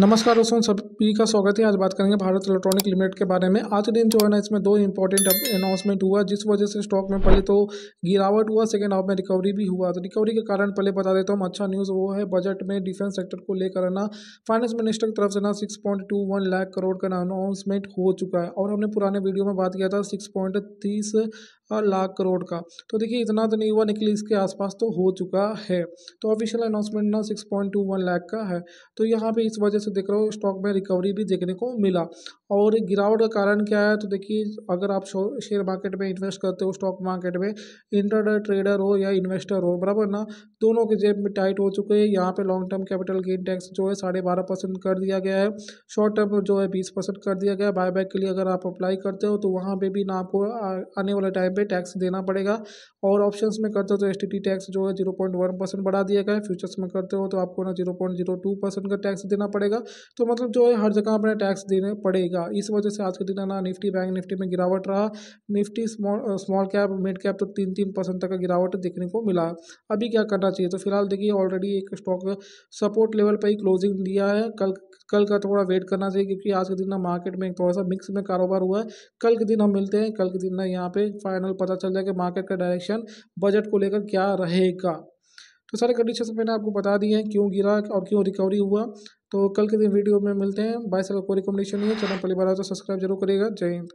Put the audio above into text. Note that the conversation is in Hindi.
नमस्कार दोस्तों सभी का स्वागत है आज बात करेंगे भारत इलेक्ट्रॉनिक लिमिटेड के बारे में आज दिन जो है ना इसमें दो इंपॉर्टेंट अनाउंसमेंट हुआ जिस वजह से स्टॉक में पहले तो गिरावट हुआ सेकेंड हाफ में रिकवरी भी हुआ तो रिकवरी के कारण पहले बता देता हूँ अच्छा न्यूज़ वो है बजट में डिफेंस सेक्टर को लेकर है ना फाइनेंस मिनिस्टर की तरफ से ना six point two one lakh crore का अनाउंसमेंट हो चुका है और हमने पुराने वीडियो में बात किया था सिक्स पॉइंट तीस लाख करोड़ का तो देखिए इतना तो नहीं हुआ निकली इसके आसपास तो हो चुका है तो ऑफिशियल अनाउंसमेंट ना six point two one lakh का है तो यहाँ पर इस वजह से से देख रहे हो स्टॉक में रिकवरी भी देखने को मिला और गिरावट का कारण क्या है तो देखिए अगर आप शेयर मार्केट में इन्वेस्ट करते हो स्टॉक मार्केट में इंटरडे ट्रेडर हो या इन्वेस्टर हो बराबर ना दोनों के जेब में टाइट हो चुके हैं यहाँ पे long term capital gain tax जो है साढ़े बारह परसेंट कर दिया गया है शॉर्ट टर्म जो है बीस परसेंट कर दिया गया है बैक के लिए अगर आप अप्लाई करते हो तो वहाँ पर भी ना आपको आने वाले टाइम पर टैक्स देना पड़ेगा और ऑप्शन में करते हो तो एस टैक्स जो है जीरो बढ़ा दिया गया है फ्यूचर्स में करते हो तो आपको ना जीरो का टैक्स देना पड़ेगा पड़ेगा तो मतलब जो है हर जगह अपने टैक्स देना पड़ेगा इस वजह से आज के दिन है ना निफ्टी बैंक निफ्टी में गिरावट रहा Nifty small small cap mid cap तो तीन तीन परसेंट तक का गिरावट देखने को मिला अभी क्या करना चाहिए तो फिलहाल देखिए ऑलरेडी एक स्टॉक सपोर्ट लेवल पर ही क्लोजिंग दिया है कल कल का थोड़ा वेट करना चाहिए क्योंकि आज के दिन ना मार्केट में थोड़ा सा मिक्स में कारोबार हुआ है कल के दिन हम मिलते हैं कल के दिन ना यहाँ पे फाइनल पता चल जाएगा मार्केट का डायरेक्शन बजट को लेकर क्या रहेगा तो सारे कंडीशन मैंने आपको बता दिए हैं क्यों गिरा और क्यों रिकवरी हुआ तो कल के दिन वीडियो में मिलते हैं बाय सर कोई रिकमेंडेशन नहीं है चैनल पहली बार आए तो सब्सक्राइब जरूर करिएगा जय हिंद